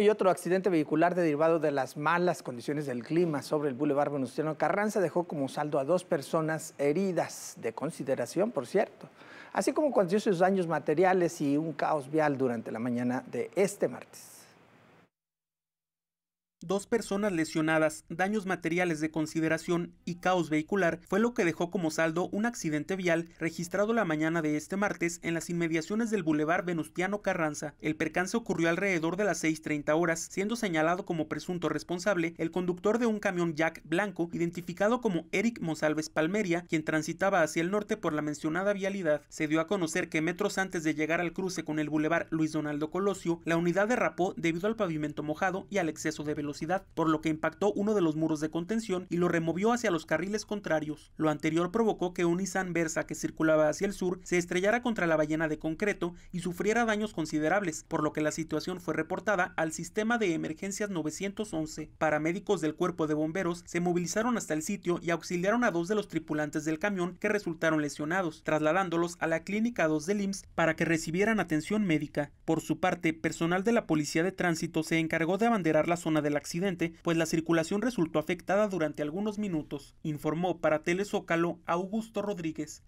y otro accidente vehicular derivado de las malas condiciones del clima sobre el Boulevard Venustiano Carranza dejó como saldo a dos personas heridas, de consideración, por cierto, así como sus daños materiales y un caos vial durante la mañana de este martes dos personas lesionadas, daños materiales de consideración y caos vehicular fue lo que dejó como saldo un accidente vial registrado la mañana de este martes en las inmediaciones del Boulevard Venustiano Carranza. El percance ocurrió alrededor de las 6.30 horas, siendo señalado como presunto responsable el conductor de un camión Jack blanco, identificado como Eric Monsalves Palmeria, quien transitaba hacia el norte por la mencionada vialidad. Se dio a conocer que metros antes de llegar al cruce con el Boulevard Luis Donaldo Colosio, la unidad derrapó debido al pavimento mojado y al exceso de velocidad por lo que impactó uno de los muros de contención y lo removió hacia los carriles contrarios. Lo anterior provocó que un Nissan Versa que circulaba hacia el sur se estrellara contra la ballena de concreto y sufriera daños considerables, por lo que la situación fue reportada al sistema de emergencias 911. Paramédicos del cuerpo de bomberos se movilizaron hasta el sitio y auxiliaron a dos de los tripulantes del camión que resultaron lesionados, trasladándolos a la clínica 2 del IMSS para que recibieran atención médica. Por su parte, personal de la Policía de Tránsito se encargó de abanderar la zona de la accidente, pues la circulación resultó afectada durante algunos minutos, informó para Telezócalo Augusto Rodríguez.